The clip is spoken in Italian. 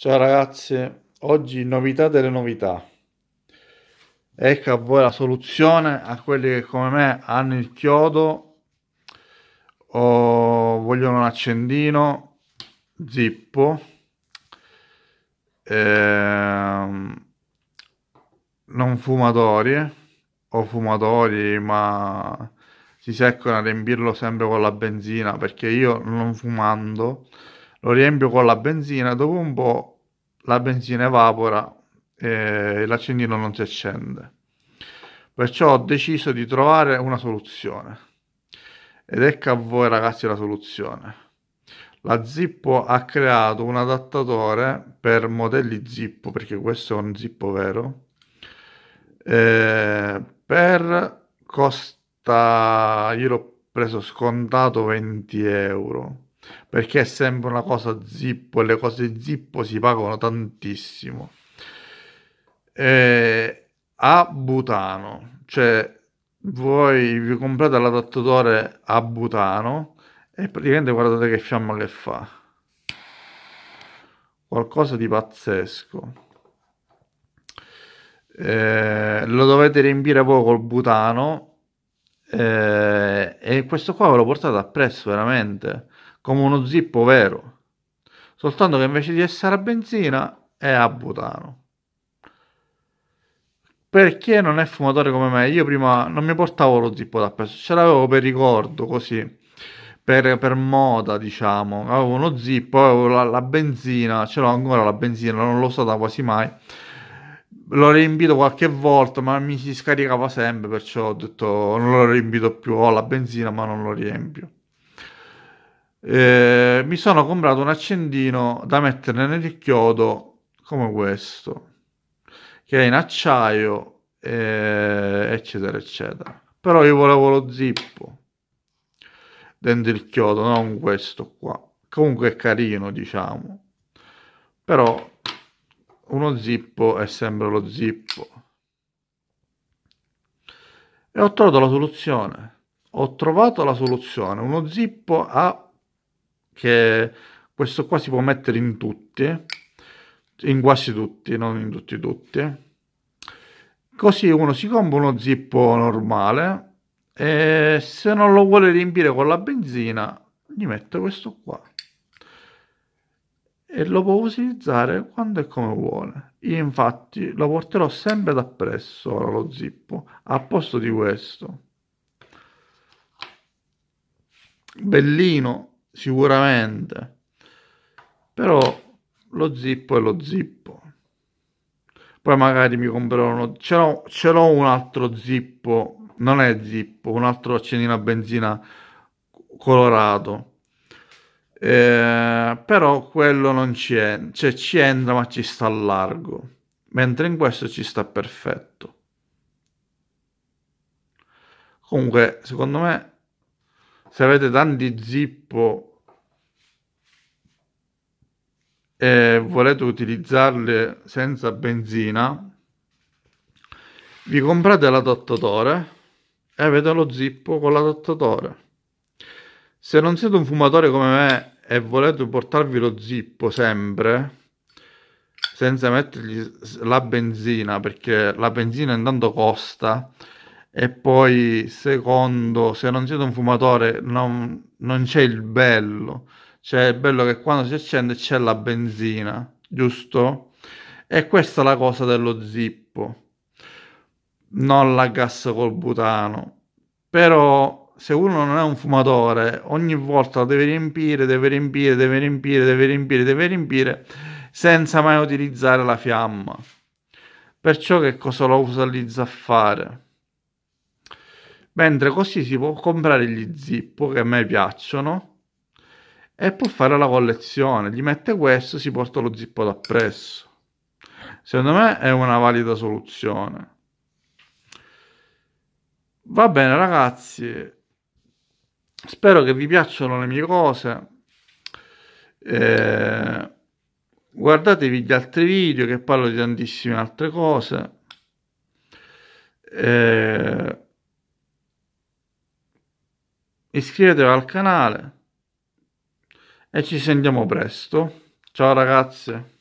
Ciao ragazze, oggi novità delle novità. Ecco a voi la soluzione a quelli che come me hanno il chiodo o vogliono un accendino zippo. Ehm, non fumatori o fumatori ma si seccano a riempirlo sempre con la benzina perché io non fumando lo riempio con la benzina, dopo un po' la benzina evapora e l'accendino non si accende. Perciò ho deciso di trovare una soluzione. Ed ecco a voi ragazzi la soluzione. La Zippo ha creato un adattatore per modelli Zippo, perché questo è un Zippo vero, eh, per costa, io l'ho preso scontato 20 euro perché è sempre una cosa zippo e le cose zippo si pagano tantissimo. E a Butano, cioè voi vi comprate l'adattatore a Butano e praticamente guardate che fiamma che fa. Qualcosa di pazzesco. Eh, lo dovete riempire voi col butano eh, e questo qua ve lo portate appresso veramente come uno zippo vero, soltanto che invece di essere a benzina è a butano. Perché non è fumatore come me? Io prima non mi portavo lo zippo d'appeso, ce l'avevo per ricordo così, per, per moda diciamo, avevo uno zippo, avevo la, la benzina, ce l'ho ancora la benzina, non l'ho usata quasi mai l'ho riempito qualche volta, ma mi si scaricava sempre, perciò ho detto non lo riempito più, ho la benzina, ma non lo riempio eh, mi sono comprato un accendino da mettere nel chiodo come questo, che è in acciaio, eh, eccetera, eccetera. Però io volevo lo zippo dentro il chiodo, non questo qua. Comunque è carino, diciamo. Però uno zippo è sempre lo zippo. E ho trovato la soluzione. Ho trovato la soluzione. Uno zippo a che questo qua si può mettere in tutti, in quasi tutti, non in tutti tutti. Così uno si compra uno zippo normale e se non lo vuole riempire con la benzina gli mette questo qua e lo può utilizzare quando e come vuole. Io infatti lo porterò sempre da presso lo zippo a posto di questo. Bellino sicuramente, però lo zippo è lo zippo. Poi magari mi comprerò uno... Ce l'ho un altro zippo, non è zippo, un altro accendino a benzina colorato. Eh, però quello non ci è cioè ci entra ma ci sta a largo, mentre in questo ci sta perfetto. Comunque, secondo me, se avete tanti zippo e volete utilizzarle senza benzina, vi comprate l'adattatore e avete lo zippo con l'adattatore. Se non siete un fumatore come me e volete portarvi lo zippo sempre, senza mettergli la benzina, perché la benzina intanto costa, e poi secondo, se non siete un fumatore non, non c'è il bello cioè, è bello che quando si accende c'è la benzina, giusto? E questa è la cosa dello zippo, non la gas col butano. Però se uno non è un fumatore, ogni volta deve riempire, deve riempire, deve riempire, deve riempire, deve riempire, senza mai utilizzare la fiamma. Perciò che cosa lo utilizza a fare? Mentre così si può comprare gli zippo che a me piacciono e può fare la collezione. Gli mette questo, e si porta lo zippo d'appresso. Secondo me è una valida soluzione. Va bene ragazzi, spero che vi piacciono le mie cose. Eh, guardatevi gli altri video che parlo di tantissime altre cose. Eh, iscrivetevi al canale e ci sentiamo presto. Ciao ragazze!